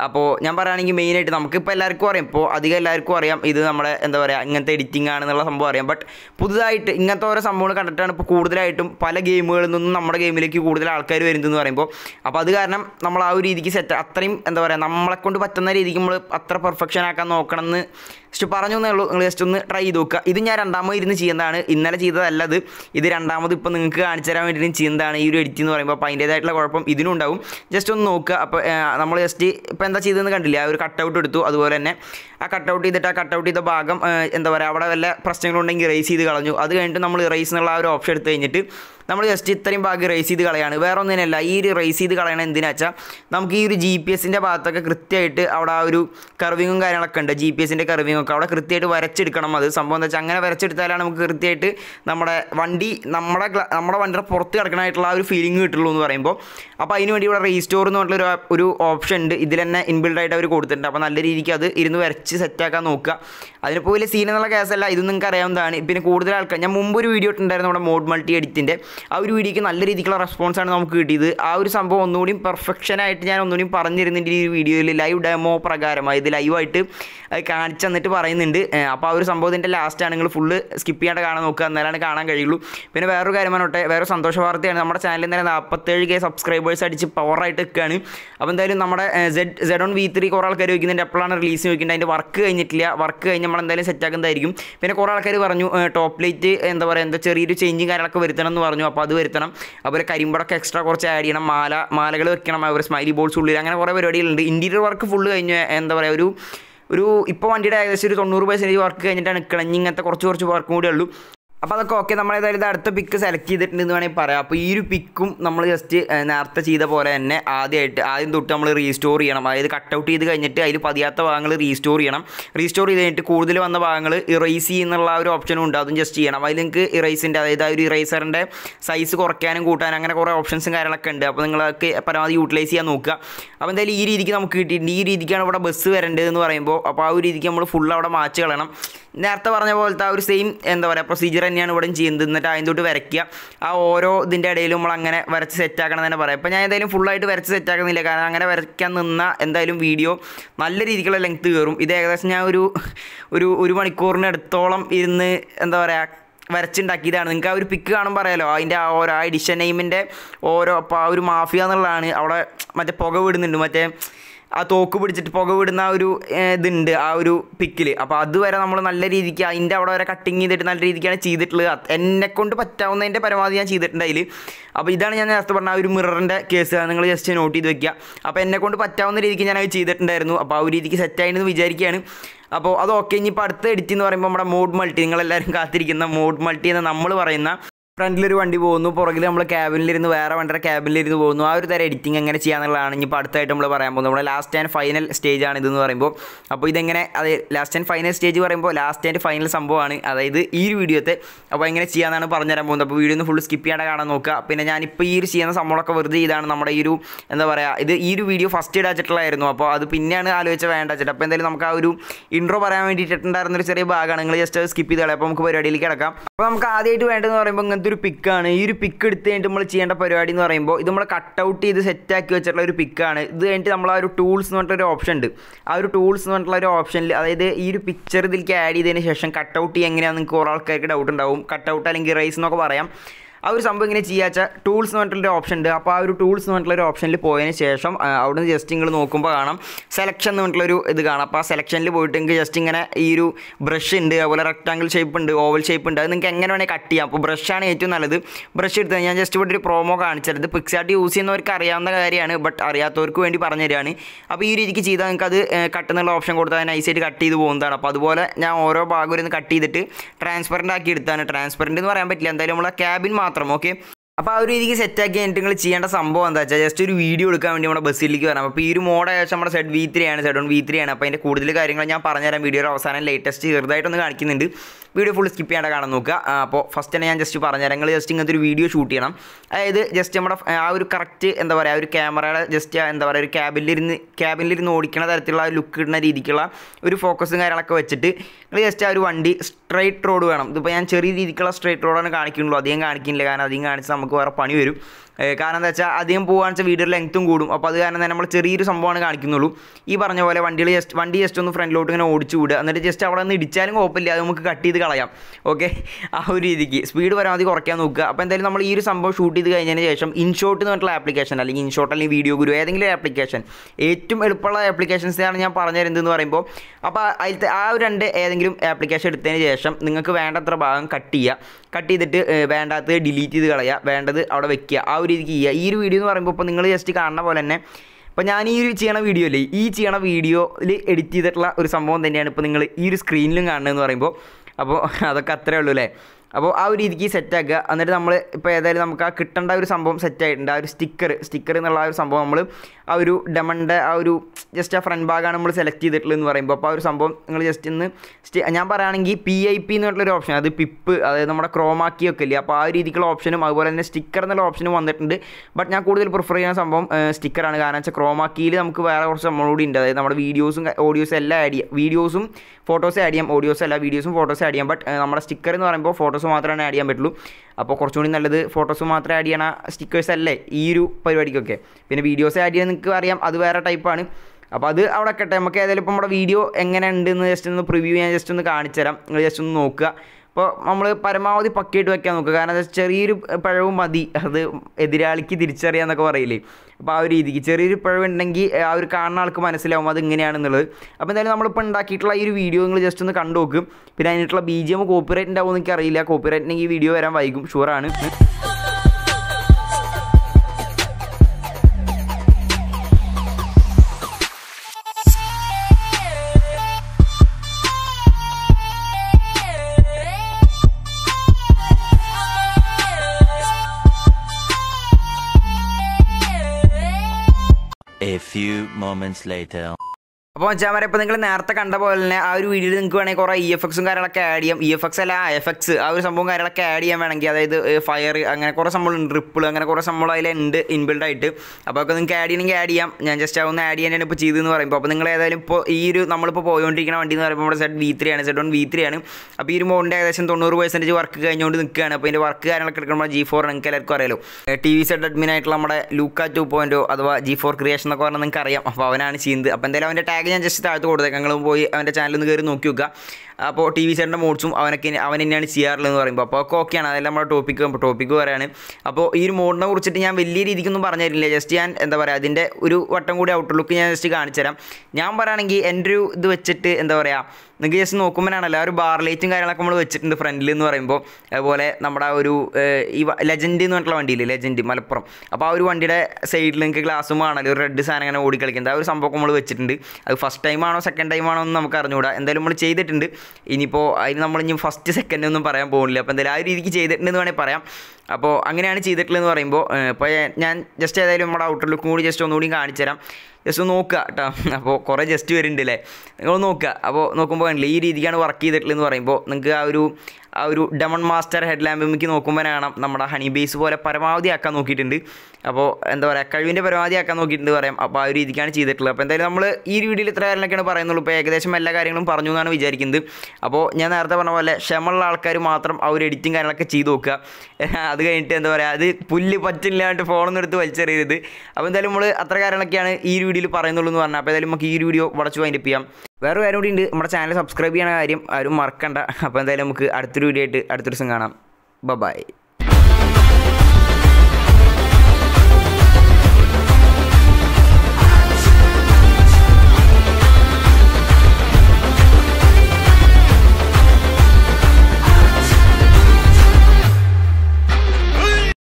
അപ്പോൾ ഞാൻ പറയുകയാണെങ്കിൽ മെയിനായിട്ട് നമുക്കിപ്പോൾ എല്ലാവർക്കും അറിയാം ഇപ്പോൾ അധികം എല്ലാവർക്കും അറിയാം ഇത് നമ്മുടെ എന്താ പറയുക ഇങ്ങനത്തെ എഡിറ്റിംഗ് ആണെന്നുള്ള സംഭവം അറിയാം ബട്ട് പുതുതായിട്ട് ഇങ്ങനത്തെ ഓരോ സംഭവങ്ങൾ കണ്ടിട്ടാണ് ഇപ്പോൾ കൂടുതലായിട്ടും പല ഗെയിമുകളിൽ നിന്നും നമ്മുടെ ഗെയിമിലേക്ക് കൂടുതൽ ആൾക്കാർ വരുന്നതെന്ന് പറയുമ്പോൾ അപ്പോൾ അത് കാരണം നമ്മൾ ആ ഒരു രീതിക്ക് സെറ്റ് അത്രയും എന്താ പറയുക നമ്മളെ കൊണ്ട് പറ്റുന്ന രീതിക്ക് നമ്മൾ അത്ര പെർഫെക്ഷൻ ആക്കാൻ നോക്കണം എന്ന് ജസ്റ്റ് പറഞ്ഞു എന്നേ ഉള്ളൂ നിങ്ങൾ ജസ്റ്റ് ഒന്ന് ട്രൈ ചെയ്ത് നോക്കുക ഇത് ഞാൻ രണ്ടാമത് ഇരുന്ന് ചെയ്യുന്നതാണ് ഇന്നലെ ചെയ്തതല്ല അത് ഇത് രണ്ടാമത് ഇപ്പോൾ നിങ്ങൾക്ക് കാണിച്ചു തരാൻ വേണ്ടി ചെയ്യുന്നതാണ് ഈ ഒരു എഡിറ്റ് എന്ന് പറയുമ്പോൾ അപ്പോൾ അതിൻ്റേതായിട്ടുള്ള കുഴപ്പം ഇതിനും ഉണ്ടാവും ജസ്റ്റ് ഒന്ന് നോക്കുക അപ്പോൾ നമ്മൾ ജസ്റ്റ് ഇപ്പോൾ എന്താ ചെയ്തതെന്ന് കണ്ടില്ല ഒരു കട്ടൗട്ട് എടുത്തു അതുപോലെ തന്നെ ആ കട്ടൗട്ട് ചെയ്തിട്ട് ആ കട്ടൗട്ട് ചെയ്ത ഭാഗം എന്താ പറയുക അവിടെ വല്ല പ്രശ്നങ്ങളുണ്ടെങ്കിൽ റേസ് ചെയ്ത് കളഞ്ഞു അത് കഴിഞ്ഞിട്ട് നമ്മൾ റേസ് എന്നുള്ള ആ ഒരു ഓപ്ഷൻ എടുത്ത് കഴിഞ്ഞിട്ട് നമ്മൾ ജസ്റ്റ് ഇത്രയും ഭാഗം റേസ് ചെയ്ത് കളയാണ് വേറെ ഒന്നിനല്ല ഈ ഒരു റേസ് ചെയ്ത് കളയണം എന്തിനാ വെച്ചാൽ നമുക്ക് ഈ ഒരു ജി പി എസിൻ്റെ ഭാഗത്തൊക്കെ കൃത്യമായിട്ട് അവിടെ ആ ഒരു കർവിങ്ങും കാര്യങ്ങളൊക്കെ ഉണ്ട് ജി പി എസിൻ്റെ കർവിങ്ങൊക്കെ അവിടെ കൃത്യമായിട്ട് വരച്ചെടുക്കണം അത് സംഭവം എന്താ വെച്ചാൽ അങ്ങനെ വരച്ചെടുത്താലാണ് നമുക്ക് കൃത്യമായിട്ട് നമ്മുടെ വണ്ടി നമ്മുടെ നമ്മുടെ വണ്ടിയുടെ പുറത്ത് കിടക്കണമായിട്ടുള്ള ആ ഒരു ഫീലിംഗ് കിട്ടുള്ളൂ എന്ന് പറയുമ്പോൾ അപ്പോൾ അതിന് വേണ്ടി ഇവിടെ റീസ്റ്റോർ എന്ന് പറഞ്ഞിട്ടുള്ള ഒരു ഓപ്ഷൻ ഉണ്ട് ഇതിൽ തന്നെ ഇൻബിൽഡായിട്ട് ആയിട്ട് അവർ കൊടുത്തിട്ടുണ്ട് അപ്പോൾ നല്ല രീതിക്ക് അത് ഇരുന്ന് വരച്ച് സെറ്റാക്കാൻ നോക്കുക അതിനിപ്പോൾ വലിയ സീൻ എന്നുള്ള കേസല്ല ഇത് നിങ്ങൾക്ക് അറിയാവുന്നതാണ് പിന്നെ കൂടുതൽ ആൾക്കാർ ഞാൻ മുമ്പ് ഒരു വീഡിയോ ഇട്ടുണ്ടായിരുന്നു നമ്മുടെ മോഡ് മൾട്ടി എഡിറ്റിൻ്റെ ആ ഒരു വീഡിയോക്ക് നല്ല രീതിക്കുള്ള റെസ്പോൺസാണ് നമുക്ക് കിട്ടിയത് ആ ഒരു സംഭവം ഒന്നുകൂടി പെർഫെക്ഷനായിട്ട് ഞാൻ ഒന്നുകൂടി പറഞ്ഞിരുന്നുണ്ട് ഈ വീഡിയോയിൽ ലൈവ് ഡെമോ പ്രകാരം ഇത് ലൈവായിട്ട് കാണിച്ചു തന്നിട്ട് പറയുന്നുണ്ട് അപ്പോൾ ആ ഒരു സംഭവത്തിൻ്റെ ലാസ്റ്റാണ് നിങ്ങൾ ഫുള്ള് സ്കിപ്പ് ചെയ്യാണ്ട് കാണാൻ നോക്കുക എന്നാലാണ് കാണാൻ കഴിയുള്ളൂ പിന്നെ വേറൊരു പറഞ്ഞോട്ടെ വേറെ സന്തോഷ വാർത്തയാണ് നമ്മുടെ ചാനലിൽ നിന്ന് നാൽപ്പത്തേഴ് കെ സബ്സ്ക്രൈബേഴ്സ് അടിച്ച് പവറായിട്ട് നിൽക്കുകയാണ് അപ്പോൾ എന്തായാലും നമ്മുടെ Z Z on V three കുറേ ആൾക്കാർ ചോദിക്കുന്നുണ്ട് എപ്പോഴാണ് റിലീസ് ചോദിക്കുന്നത് അതിൻ്റെ വർക്ക് കഴിഞ്ഞിട്ടില്ല വർക്ക് കഴിഞ്ഞ് നമ്മൾ എന്തായാലും സെറ്റാക്കുന്നതായിരിക്കും പിന്നെ കുറേ ആൾക്കാർ പറഞ്ഞു ടോപ്പ് ലൈറ്റ് എന്താ പറയുക എന്താ ചെറിയൊരു ചേഞ്ചും കാര്യങ്ങളൊക്കെ വരുത്തണം എന്ന് പറഞ്ഞു അപ്പോൾ അത് വരുത്തണം അതുപോലെ കരിമ്പടൊക്കെ എക്സ്ട്രാ കുറച്ച് ആഡ് ചെയ്യണം മാല മാലകൾ വെക്കണം അവർ സ്മൈലി ബോൾസ് ഉള്ളിൽ അങ്ങനെ കുറേ പരിപാടികളുണ്ട് ഇൻറ്റീരിയർ വർക്ക് ഫുള്ള് കഴിഞ്ഞ് എന്താ പറയുക ഒരു ഒരു ഇപ്പോൾ വണ്ടിയുടെ ഏകദേശം ഒരു തൊണ്ണൂറ് പെർസെൻറ്റേജ് വർക്ക് കഴിഞ്ഞിട്ടാണ് ക്ലഞ്ഞിങ്ങനത്തെ കുറച്ച് കുറച്ച് വർക്കും കൂടെ ഉള്ളൂ അപ്പോൾ അതൊക്കെ ഓക്കെ നമ്മൾ ഏതായാലും ഇത് അടുത്ത പിക്ക് സെലക്ട് ചെയ്തിട്ടുണ്ടെന്ന് വേണമെങ്കിൽ പറയാം അപ്പോൾ ഈ ഒരു പിക്കും നമ്മൾ ജസ്റ്റ് നേരത്തെ ചെയ്ത പോലെ തന്നെ ആദ്യമായിട്ട് ആദ്യം തൊട്ട് നമ്മൾ റീസ്റ്റോർ ചെയ്യണം അതായത് കട്ട് ഔട്ട് ചെയ്ത് കഴിഞ്ഞിട്ട് അതിൽ പതിയാത്ത ഭാഗങ്ങൾ റീസ്റ്റോർ ചെയ്യണം റീസ്റ്റോർ ചെയ്ത് കഴിഞ്ഞിട്ട് കൂടുതൽ വന്ന ഭാഗങ്ങൾ ഇറൈസ് ചെയ്യുന്നുള്ള ഒരു ഓപ്ഷനും ഉണ്ട് അതും ജസ്റ്റ് ചെയ്യണം അതിൽ നിങ്ങൾക്ക് ഇറൈസിൻ്റെ അതായത് ആ ഒരു ഇറൈസറിൻ്റെ സൈസ് കുറയ്ക്കാനും കൂട്ടാനും അങ്ങനെ കുറേ ഓപ്ഷൻസും കാര്യങ്ങളൊക്കെ ഉണ്ട് അപ്പോൾ നിങ്ങൾക്ക് പരമാവധി യൂട്ടിലൈസ് ചെയ്യാൻ നോക്കുക അപ്പോൾ എന്തായാലും ഈ രീതിക്ക് നമുക്ക് കിട്ടിയിട്ടുണ്ട് ഈ രീതിക്കാണ് ഇവിടെ ബസ് വരേണ്ടതെന്ന് പറയുമ്പോൾ അപ്പോൾ ആ ഒരു രീതിക്ക് നമ്മൾ ഫുൾ അവിടെ മാച്ച് കളയണം നേരത്തെ പറഞ്ഞ പോലത്തെ ആ ഒരു സെയിം എന്താ പറയുക പ്രൊസീജിയർ തന്നെയാണ് ഇവിടെ ചെയ്യുന്നത് എന്നിട്ട് അതിൻ്റെ തൊട്ട് വരയ്ക്കുക ആ ഓരോ ഇതിൻ്റെ ഇടയിലും നമ്മൾ അങ്ങനെ വരച്ച് സെറ്റാക്കണം തന്നെ പറയാം ഇപ്പം ഞാൻ എന്തായാലും ഫുള്ളായിട്ട് വരച്ച് സെറ്റാക്കുന്നില്ല കാരണം അങ്ങനെ വരയ്ക്കാൻ നിന്ന എന്തായാലും വീഡിയോ നല്ല രീതിക്കുള്ള ലെങ്ത്ത് കയറും ഇത് ഏകദേശം ഞാൻ ഒരു ഒരു ഒരു മണിക്കൂറിനടുത്തോളം ഇരുന്ന് എന്താ പറയുക വരച്ചുണ്ടാക്കിയതാണ് നിങ്ങൾക്ക് ആ ഒരു പിക്ക് കാണുമ്പോൾ പറയാലോ അതിൻ്റെ ആ ഓരോ ആ എഡിഷൻ നെയിമിൻ്റെ ഓരോ അപ്പോൾ ആ ഒരു മാഫിയ എന്നുള്ളതാണ് അവിടെ മറ്റേ പുക വിടുന്നുണ്ട് മറ്റേ ആ തോക്ക് പിടിച്ചിട്ട് പുക വിടുന്ന ഒരു ഇതുണ്ട് ആ ഒരു പിക്കിൽ അപ്പോൾ അതുവരെ നമ്മൾ നല്ല രീതിക്ക് അതിൻ്റെ അവിടെ വരെ കട്ടിങ് ചെയ്തിട്ട് നല്ല രീതിക്കാണ് ചെയ്തിട്ടുള്ളത് എന്നെക്കൊണ്ട് പറ്റാവുന്നതിൻ്റെ പരമാവധി ഞാൻ ചെയ്തിട്ടുണ്ട് അതിൽ അപ്പോൾ ഇതാണ് ഞാൻ നേരത്തെ പറഞ്ഞ ആ ഒരു മിററിൻ്റെ കേസ് നിങ്ങൾ ജസ്റ്റ് നോട്ട് ചെയ്ത് വെക്കുക അപ്പോൾ എന്നെക്കൊണ്ട് പറ്റാവുന്ന രീതിക്ക് ഞാൻ അത് ചെയ്തിട്ടുണ്ടായിരുന്നു അപ്പോൾ ആ ഒരു രീതിക്ക് എന്ന് വിചാരിക്കുകയാണ് അപ്പോൾ അത് ഓക്കെ ഇനിയിപ്പോൾ അടുത്ത എഡിറ്റ് എന്ന് പറയുമ്പോൾ നമ്മുടെ മോഡ് മൾട്ടി നിങ്ങളെല്ലാവരും കാത്തിരിക്കുന്ന മോഡ് മൾട്ടി എന്ന് നമ്മൾ പറയുന്ന ഫ്രണ്ടിലൊരു വണ്ടി പോകുന്നു പുറകിൽ നമ്മൾ ക്യാബിനിലിരുന്ന് വേറെ വണ്ടിയുടെ ക്യാബിനിലിരുന്ന് പോകുന്നു ആ ഒരു തരം എഡിറ്റിംഗ് എങ്ങനെ ചെയ്യാന്നുള്ളതാണ് ഇനി ഇപ്പോൾ അടുത്തായിട്ട് നമ്മൾ പറയാൻ പോകുന്നത് നമ്മുടെ ലാസ്റ്റ് ആൻഡ് ഫൈനൽ സ്റ്റേജ് ആണ് ഇതെന്ന് പറയുമ്പോൾ അപ്പോൾ ഇതെങ്ങനെ അത് ലാസ്റ്റ് ആൻഡ് ഫൈനൽ സ്റ്റേജ് പറയുമ്പോൾ ലാസ്റ്റ് ആൻഡ് ഫൈനൽ സംഭവമാണ് അതായത് ഈ ഒരു വീഡിയോത്തെ അപ്പോൾ എങ്ങനെ പറഞ്ഞു തരാൻ പോകുന്നത് അപ്പോൾ വീഡിയോ ഒന്ന് ഫുൾ സ്കിപ്പ് ചെയ്യാണ്ട് കാണാൻ നോക്കുക പിന്നെ ഞാനിപ്പോൾ ഈ ഒരു ചെയ്യുന്ന സംഭവമൊക്കെ വെറുതെ ഇതാണ് നമ്മുടെ ഈ ഒരു എന്താ പറയുക ഇത് ഈ ഒരു വീഡിയോ ഫസ്റ്റ് ഇടാച്ചിട്ടുള്ളതായിരുന്നു അപ്പോൾ അത് പിന്നെയാണ് ആലോചിച്ച വേണ്ട ചേട്ടാ അപ്പോൾ എന്തായാലും നമുക്ക് ആ ഒരു ഇൻട്രോ പറയാൻ വേണ്ടിയിട്ടുണ്ടായിരുന്ന ഒരു ചെറിയ ഭാഗമാണ് നിങ്ങൾ ജസ്റ്റ് സ്കിപ്പ് ചെയ്തോളാം അപ്പോൾ നമുക്ക് പരിപാടിയിലേക്ക് കിടക്കാം അപ്പോൾ നമുക്ക് ആദ്യമായിട്ട് വേണ്ടതെന്ന് പറയുമ്പോൾ ഇതൊരു പിക്കാണ് ഈ ഒരു പിക്ക് എടുത്ത് കഴിഞ്ഞിട്ട് നമ്മൾ ചെയ്യേണ്ട പരിപാടി എന്ന് പറയുമ്പോൾ ഇത് നമ്മൾ കട്ട് ഔട്ട് ചെയ്ത് സെറ്റാക്കി വെച്ചിട്ടുള്ള ഒരു പിക്കാണ് ഇത് കഴിഞ്ഞിട്ട് നമ്മൾ ആ ഒരു ടൂൾസ് എന്ന് പറഞ്ഞിട്ടൊരു ഓപ്ഷൻ ഉണ്ട് ആ ഒരു ടൂൾസ് എന്ന് പറഞ്ഞിട്ടുള്ള ഒരു ഓപ്ഷനിൽ അതായത് ഈ ഒരു പിക്ചർ ഇതിലേക്ക് ആഡ് ചെയ്തതിന് ശേഷം കട്ട് ഔട്ട് ചെയ്യുക എങ്ങനെയാണെന്ന് നിങ്ങൾക്ക് കുറേ ആൾക്കാർക്ക് ഡൗട്ട് ഉണ്ടാവും കട്ട് ഔട്ട് അല്ലെങ്കിൽ റൈസ് എന്നൊക്കെ പറയാം ആ ഒരു സംഭവം ഇങ്ങനെ ചെയ്യാച്ച ടൂൾസ് എന്ന് പറഞ്ഞിട്ടുള്ള ഓപ്ഷൻ ഉണ്ട് അപ്പോൾ ആ ഒരു ടൂൾസ് എന്ന് പറഞ്ഞിട്ടുള്ള ഒരു ഓപ്ഷനിൽ പോയതിന് ശേഷം അവിടുന്ന് ജസ്റ്റ് നിങ്ങൾ നോക്കുമ്പോൾ കാണാം സെലക്ഷൻ എന്ന് പറഞ്ഞിട്ടുള്ളൊരു ഇത് കാണാം അപ്പോൾ ആ സെലക്ഷനിൽ പോയിട്ട് നിങ്ങൾക്ക് ജസ്റ്റ് ഇങ്ങനെ ഈ ഒരു ബ്രഷ് ഉണ്ട് അതുപോലെ റെക്ടാങ്കിൾ ഷേപ്പ് ഉണ്ട് ഓവൽ ഷേപ്പ് ഉണ്ട് അത് നിങ്ങൾക്ക് എങ്ങനെ വേണമെങ്കിൽ കട്ട് ചെയ്യാം അപ്പോൾ ബ്രഷാണ് ഏറ്റവും നല്ലത് ബ്രഷ് എടുത്ത് ഞാൻ ജസ്റ്റ് ഇവിടെ ഒരു പ്രോമോ കാണിച്ചത് പിക്സാർട്ട് യൂസ് ചെയ്യുന്നവർക്ക് അറിയാവുന്ന കാര്യമാണ് ബട്ട് അറിയാത്തവർക്ക് വേണ്ടി പറഞ്ഞു തരികയാണ് അപ്പോൾ ഈ രീതിക്ക് ചെയ്താൽ നിങ്ങൾക്ക് അത് കട്ട് എന്നുള്ള ഓപ്ഷൻ കൊടുത്താൽ നൈസായിട്ട് കട്ട് ചെയ്ത് പോകുന്നതാണ് അപ്പോൾ അതുപോലെ ഞാൻ ഓരോ ഭാഗം ഒരു കട്ട് ചെയ്തിട്ട് ട്രാൻസ്പെറൻ്റ് ആക്കി എടുത്താണ് ട്രാൻസ്പെറൻ്റ് എന്ന് പറയാൻ പറ്റില്ല എന്തായാലും നമ്മളെ ക്യാബിൻ മാത്രം മാത്രം ഓക്കെ അപ്പോൾ ആ ഒരു രീതിക്ക് സെറ്റാക്കി കഴിഞ്ഞിട്ട് നിങ്ങൾ ചെയ്യേണ്ട സംഭവം എന്താ വെച്ചാൽ ജസ്റ്റ് ഒരു വീഡിയോ എടുക്കാൻ വേണ്ടി നമ്മുടെ ബസ്സിലേക്ക് വരാം അപ്പോൾ ഈ ഒരു മോഡ് ഏകദേശം നമ്മുടെ സെഡ് വി ത്രീ ആണ് സെഡ് വൺ വി ത്രീ ആണ് അപ്പോൾ അതിൻ്റെ കൂടുതൽ കാര്യങ്ങൾ ഞാൻ പറഞ്ഞുതരാം വീഡിയോയുടെ അവസാനം ലേറ്റസ്റ്റ് ചെറുതായിട്ടൊന്ന് കാണിക്കുന്നുണ്ട് വീഡിയോ ഫുൾ സ്കിപ്പ് ചെയ്യേണ്ട കാണാൻ നോക്കുക അപ്പോൾ ഫസ്റ്റ് തന്നെ ഞാൻ ജസ്റ്റ് പറഞ്ഞുതരാം നിങ്ങൾ ജസ്റ്റ് ഇങ്ങനത്തെ ഒരു വീഡിയോ ഷൂട്ട് ചെയ്യണം അതായത് ജസ്റ്റ് നമ്മുടെ ആ ഒരു കറക്റ്റ് എന്താ പറയുക ഒരു ക്യാമറയുടെ ജസ്റ്റ് എന്താ പറയുക ഒരു ക്യാബിലിരുന്ന് ക്യാബിലിരുന്ന് ഓടിക്കുന്ന തരത്തിലുള്ള ലുക്ക് ഇടുന്ന രീതിക്കുള്ള ഒരു ഫോക്കസും കാര്യങ്ങളൊക്കെ വെച്ചിട്ട് നിങ്ങൾ ജസ്റ്റ് ആ ഒരു വണ്ടി സ്ട്രൈറ്റ് റോഡ് വേണം ഇതിപ്പോൾ ഞാൻ ചെറിയ രീതിക്കുള്ള സ്ട്രൈറ്റ് റോഡാണ് കാണിക്കുന്നുള്ളൂ അധികം കാണിക്കുന്നില്ല കാരണം അധികം കാണിച്ച് നമുക്ക് നമുക്ക് വേറെ പണി വരും കാരണം എന്താ വെച്ചാൽ അധികം പോകുകയാണെന്ന് വെച്ചാൽ വീഡിയോ ലെങ്ത്തും കൂടും അപ്പോൾ അത് കാരണം തന്നെ നമ്മൾ ചെറിയൊരു സംഭവമാണ് കാണിക്കുന്നുള്ളൂ ഈ പറഞ്ഞ പോലെ വണ്ടികൾ ജസ്റ്റ് വണ്ടി ജസ്റ്റ് ഒന്ന് ഫ്രണ്ടിലോട്ട് ഇങ്ങനെ ഓടിച്ചു വിടുക എന്നിട്ട് ജസ്റ്റ് അവിടെ നിന്ന് ഇടിച്ചാലും കുഴപ്പമില്ല അത് നമുക്ക് കട്ട് ചെയ്ത് കളയാം ഓക്കെ ആ ഒരു രീതിക്ക് സ്പീഡ് പരമാവധി കുറയ്ക്കാൻ നോക്കുക അപ്പോൾ എന്തായാലും നമ്മൾ ഈ ഒരു സംഭവം ഷൂട്ട് ചെയ്ത് കഴിഞ്ഞതിന് ശേഷം ഇൻഷോട്ട് എന്ന് പറഞ്ഞിട്ടുള്ള ആപ്ലിക്കേഷൻ അല്ലെങ്കിൽ ഇൻഷോട്ട് അല്ലെങ്കിൽ വീഡിയോ ഗുരു ഏതെങ്കിലും ഒരു ആപ്ലിക്കേഷൻ ഏറ്റവും എളുപ്പമുള്ള ആപ്ലിക്കേഷൻസാണ് ഞാൻ പറഞ്ഞു തരുന്നത് എന്ന് പറയുമ്പോൾ അപ്പോൾ അതിലത്തെ ആ ഒരു രണ്ട് ഏതെങ്കിലും ആപ്ലിക്കേഷൻ എടുത്തതിന് ശേഷം നിങ്ങൾക്ക് വേണ്ടത്ര ഭാഗം കട്ട് ചെയ്യുക കട്ട് ചെയ്തിട്ട് വേണ്ടാത്തത് ഡിലീറ്റ് ചെയ്ത് കളയുക വേണ്ടത് അവിടെ വെക്കുക ആ ഒരു രീതിക്ക് ചെയ്യുക ഈ ഒരു വീഡിയോ എന്ന് പറയുമ്പോൾ ഇപ്പോൾ നിങ്ങൾ ജസ്റ്റ് കാണുന്ന പോലെ തന്നെ അപ്പോൾ ഞാൻ ഈ ഒരു ചെയ്യണ വീഡിയോ അല്ലേ ഈ ചെയ്യണ വീഡിയോയിൽ എഡിറ്റ് ചെയ്തിട്ടുള്ള ഒരു സംഭവം തന്നെയാണ് ഇപ്പോൾ നിങ്ങൾ ഈ ഒരു സ്ക്രീനിലും കാണുന്നതെന്ന് പറയുമ്പോൾ അപ്പോൾ അതൊക്കെ അത്രേ ഉള്ളൂ അല്ലേ അപ്പോൾ ആ ഒരു രീതിക്ക് സെറ്റാക്കുക എന്നിട്ട് നമ്മൾ ഇപ്പോൾ ഏതായാലും നമുക്ക് ആ കിട്ടേണ്ട ഒരു സംഭവം സെറ്റായിട്ടുണ്ട് ആ ഒരു സ്റ്റിക്കർ സ്റ്റിക്കർ എന്നുള്ള ആ ഒരു സംഭവം നമ്മൾ ആ ഒരു ഡെമണ്ടെ ആ ഒരു ജസ്റ്റ് ആ ഫ്രണ്ട് ഭാഗമാണ് നമ്മൾ സെലക്ട് ചെയ്തിട്ടുള്ളത് എന്ന് പറയുമ്പോൾ അപ്പോൾ ആ ഒരു സംഭവം നിങ്ങൾ ജസ്റ്റ് ഒന്ന് ഞാൻ പറയുകയാണെങ്കിൽ പി ഐ പി എന്ന് പറഞ്ഞൊരു ഓപ്ഷൻ അത് പിപ്പ് അതായത് നമ്മുടെ ക്രോമാക്കി ഒക്കെ ഇല്ലേ അപ്പോൾ ആ രീതിക്കുള്ള ഓപ്ഷനും അതുപോലെ തന്നെ സ്റ്റിക്കർ എന്നുള്ള ഓപ്ഷനും വന്നിട്ടുണ്ട് ബട്ട് ഞാൻ കൂടുതൽ പ്രിഫർ ചെയ്യുന്ന സംഭവം സ്റ്റിക്കറാണ് കാരണം വെച്ചാൽ ക്രോമാക്കിയിൽ നമുക്ക് വേറെ കുറച്ച് സംഭവം ഉണ്ട് അതായത് നമ്മുടെ വീഡിയോസും ഓഡിയോസും എല്ലാം ആഡ് ചെയ്യാം വീഡിയോസും ഫോട്ടോസ് ആഡ് ചെയ്യാം ഓഡിയോസ് അല്ല വീഡിയോസും ഫോട്ടോസ് ആഡ് ചെയ്യാം ബട്ട് നമ്മുടെ സ്റ്റിക്കർ എന്ന് പറയുമ്പോൾ ഫോട്ടോസ് മാത്രമാണ് ആഡ് ചെയ്യാൻ പറ്റുള്ളൂ അപ്പോൾ കുറച്ചുകൂടി നല്ലത് ഫോട്ടോസ് മാത്രം ആഡ് ചെയ്യണ സ്റ്റിക്കേഴ്സ് അല്ലേ ഈ ഒരു പരിപാടിക്കൊക്കെ പിന്നെ വീഡിയോസ് ആഡ് ചെയ്യാൻ നിങ്ങൾക്ക് അറിയാം അത് വേറെ ടൈപ്പാണ് അപ്പോൾ അത് അവിടെ കെട്ടെ നമുക്ക് ഏതായാലും ഇപ്പോൾ നമ്മുടെ വീഡിയോ എങ്ങനെ ഉണ്ട് എന്ന് ജസ്റ്റ് ഒന്ന് പ്രിവ്യൂ ഞാൻ ജസ്റ്റ് ഒന്ന് കാണിച്ചു തരാം നിങ്ങൾ ജസ്റ്റ് ഒന്ന് നോക്കുക അപ്പോൾ നമ്മൾ പരമാവധി പക്കിയിട്ട് വയ്ക്കാൻ നോക്കുക കാരണം ചെറിയൊരു പിഴവ് മതി അത് എതിരാളിക്ക് എന്നൊക്കെ പറയില്ലേ അപ്പോൾ ആ ഒരു രീതിക്ക് ചെറിയൊരു പിഴവുണ്ടെങ്കിൽ ആ ഒരു കാണുന്ന ആൾക്ക് മനസ്സിലാവും അത് എങ്ങനെയാണെന്നുള്ളത് അപ്പോൾ എന്തായാലും നമ്മളിപ്പോൾ ഉണ്ടാക്കിയിട്ടുള്ള ഈ ഒരു വീഡിയോ നിങ്ങൾ ജസ്റ്റ് ഒന്ന് കണ്ടു നോക്കും പിന്നെ അതിനായിട്ടുള്ള ബി ജി എം കോപ്പിറൈറ്റ് ഉണ്ടാവുമെന്ന് എനിക്കറിയില്ല കോപ്പിറൈറ്റിനെങ്കിൽ വീഡിയോ വരാൻ വൈകും ഷുവറാണ് moments later അപ്പോൾ വെച്ചാൽ ഇപ്പോൾ നിങ്ങൾ നേരത്തെ കണ്ട പോലെ തന്നെ ആ ഒരു വീഡിയോയിൽ നിങ്ങൾക്ക് വേണമെങ്കിൽ കുറേ ഇ e എഫ് എക്സും കാര്യങ്ങളൊക്കെ ആഡ് ചെയ്യാം ഇ എഫ് എക്സ് അല്ല എഫക്സ് ആ ഒരു സംഭവം കാര്യങ്ങളൊക്കെ ആഡ് ചെയ്യാൻ വേണമെങ്കിൽ അതായത് ഫയർ അങ്ങനെ കുറേ ഉണ്ട് റിപ്പിൾ അങ്ങനെ കുറേ സംഭവം ഉണ്ട് ഇൻബിൽഡ് ആയിട്ട് അപ്പോൾ ഒക്കെ നിങ്ങൾക്ക് ആഡ് ചെയ്യണമെങ്കിൽ ആഡ് ചെയ്യാം ഞാൻ ജസ്റ്റ് അതൊന്ന് ആഡ് ചെയ്യാനാണ് ഇപ്പോൾ ചെയ്തെന്ന് പറയുമ്പോൾ അപ്പോൾ നിങ്ങൾ ഏതായാലും ഇപ്പോൾ ഈ ഒരു നമ്മളിപ്പോൾ പോയിക്കൊണ്ടിരിക്കുന്ന വണ്ടി എന്ന് പറയുമ്പോൾ നമ്മുടെ സെറ്റ് വി ത്രീ ആണ് സെറ്റ് വൺ വി ത്രീ ആണ് അപ്പോൾ ഈ ഒരു മോഡിൻ്റെ ഏകദേശം തൊണ്ണൂറ് പെർസെൻറ്റേജ് വർക്ക് കഴിഞ്ഞുകൊണ്ട് നിൽക്കുകയാണ് അപ്പോൾ ഇതിൻ്റെ വർക്ക് കാര്യങ്ങളൊക്കെ എടുക്കുമ്പോൾ ജി ഫോർ നിങ്ങൾക്ക് എല്ലാവർക്കും അറിയാലോ ടി വി സെറ്റ് അഡ്മിൻ ആയിട്ടുള്ള നമ്മുടെ ലൂക്ക ടു പോയിൻറ്റോ അഥവാ ജി ഫോർ ക്രിയേഷൻ എന്നൊക്കെ പറഞ്ഞാൽ നിങ്ങൾക്ക് അറിയാം അപ്പോൾ അവനാണ് ചെയ്യുന്നത് അപ്പോൾ എന്തായാലും അവൻ്റെ ടാഗ് ടാഗ് ഞാൻ ജസ്റ്റ് താഴത്ത് കൊടുത്തേക്കാം നിങ്ങളും പോയി അവൻ്റെ ചാനലിൽ നിന്ന് കയറി നോക്കി വെക്കുക അപ്പോൾ ടി വി സെറ്റിൻ്റെ മോഡ്സും അവനൊക്കെ അവൻ തന്നെയാണ് ചെയ്യാറുള്ളതെന്ന് പറയുമ്പോൾ അപ്പോൾ ഒക്കെ ഓക്കെയാണ് അതെല്ലാം നമ്മുടെ ടോപ്പിക്ക് ടോപ്പിക്ക് പറയുകയാണ് അപ്പോൾ ഈ ഒരു മോഡിനെ കുറിച്ചിട്ട് ഞാൻ വലിയ രീതിക്കൊന്നും പറഞ്ഞു തരില്ല ജസ്റ്റ് ഞാൻ എന്താ പറയുക അതിൻ്റെ ഒരു വട്ടം കൂടി ഔട്ട് ലുക്ക് ഞാൻ ജസ്റ്റ് കാണിച്ചു തരാം ഞാൻ പറയുകയാണെങ്കിൽ എൻ്റെ ഒരു ഇത് വെച്ചിട്ട് എന്താ പറയുക നിങ്ങൾക്ക് ജസ്റ്റ് നോക്കുമ്പോഴാണല്ലോ ആ ഒരു ബാർ ലൈറ്റും കാര്യങ്ങളൊക്കെ നമ്മൾ വെച്ചിട്ടുണ്ട് ഫ്രണ്ടിൽ എന്ന് പറയുമ്പോൾ അതുപോലെ നമ്മുടെ ആ ഒരു ഈ ലെജൻഡ് എന്ന് പറഞ്ഞിട്ടുള്ള വണ്ടിയില്ലേ ലെജൻഡ് മലപ്പുറം അപ്പോൾ ആ ഒരു വണ്ടിയുടെ സൈഡിൽ നിങ്ങൾക്ക് ഗ്ലാസും ആണല്ലോ ഒരു റെഡ് സാധനം അങ്ങനെ ഓടി ആ ഒരു സംഭവം നമ്മൾ വെച്ചിട്ടുണ്ട് അത് ഫസ്റ്റ് ടൈമാണോ സെക്കൻഡ് ടൈമാണോ എന്ന് നമുക്ക് അറിഞ്ഞുകൂടാ എന്തായാലും നമ്മൾ ചെയ്തിട്ടുണ്ട് ഇനിയിപ്പോൾ അതിന് നമ്മളിനി ഫസ്റ്റ് സെക്കൻഡ് ഒന്നും പറയാൻ പോകുന്നില്ല അപ്പോൾ എന്തായാലും ആ രീതിക്ക് ചെയ്തിട്ടുണ്ടെന്ന് വേണമെങ്കിൽ പറയാം അപ്പോൾ അങ്ങനെയാണ് ചെയ്തിട്ടുള്ളതെന്ന് പറയുമ്പോൾ ഇപ്പോൾ ഞാൻ ജസ്റ്റ് ഏതായാലും നമ്മുടെ ഔട്ടർ ലുക്കും കൂടി ജസ്റ്റ് ഒന്നുകൂടി കാണിച്ചു തരാം ജസ്റ്റ് ഒന്ന് നോക്കുക കേട്ടോ അപ്പോൾ കുറേ ജസ്റ്റ് വരുന്നുണ്ട് അല്ലേ നിങ്ങൾ നോക്കുക അപ്പോൾ നോക്കുമ്പോൾ കണ്ടില്ല ഈ രീതിക്കാണ് വർക്ക് ചെയ്തിട്ടുള്ളതെന്ന് പറയുമ്പോൾ നിങ്ങൾക്ക് ആ ഒരു ആ ഒരു ഡമൺ മാസ്റ്റർ ഹെഡ് ലാമ്പ് നമുക്ക് നോക്കുമ്പോൾ കാണാം നമ്മുടെ ഹണി ബേസ് പോലെ പരമാവധി ആക്കാൻ നോക്കിയിട്ടുണ്ട് അപ്പോൾ എന്താ പറയുക കഴിവിൻ്റെ പരമാവധി ആക്കാൻ നോക്കിയിട്ടുണ്ട് പറയാം അപ്പോൾ ആ ഒരു രീതിക്കാണ് ചെയ്തിട്ടുള്ളത് അപ്പോൾ എന്തായാലും നമ്മൾ ഈ വീഡിയോയിൽ ഇത്ര കാര്യങ്ങളൊക്കെയാണ് പറയുന്നുള്ളൂ ഇപ്പോൾ ഏകദേശം എല്ലാ കാര്യങ്ങളും പറഞ്ഞു എന്നാണ് വിചാരിക്കുന്നത് അപ്പോൾ ഞാൻ നേരത്തെ പറഞ്ഞ പോലെ ഉള്ള ആൾക്കാർ മാത്രം ആ ഒരു എഡിറ്റിംഗ് കാര്യങ്ങളൊക്കെ ചെയ്ത് നോക്കുക അത് കഴിഞ്ഞിട്ട് എന്താ പറയുക അത് പുല്ല് പറ്റില്ലാണ്ട് ഫോണൊന്നും എടുത്ത് വലിച്ചെറിയരുത് അപ്പോൾ എന്തായാലും നമ്മൾ അത്ര കാര്യങ്ങളൊക്കെയാണ് ഈ വീഡിയോയിൽ പറയുന്നുള്ളൂ എന്ന് പറഞ്ഞാൽ അപ്പോൾ എന്തായാലും നമുക്ക് ഈ വീഡിയോ വളച്ചു വൈൻഡപ്പ് ചെയ്യാം വേറെ കാര്യം കൂടി ഉണ്ട് നമ്മുടെ ചാനൽ സബ്സ്ക്രൈബ് ചെയ്യണ കാര്യം ആരും മറക്കണ്ട അപ്പോൾ എന്തായാലും നമുക്ക് അടുത്തൊരു വീഡിയോ ആയിട്ട് അടുത്ത ദിവസം കാണാം ബ ബൈ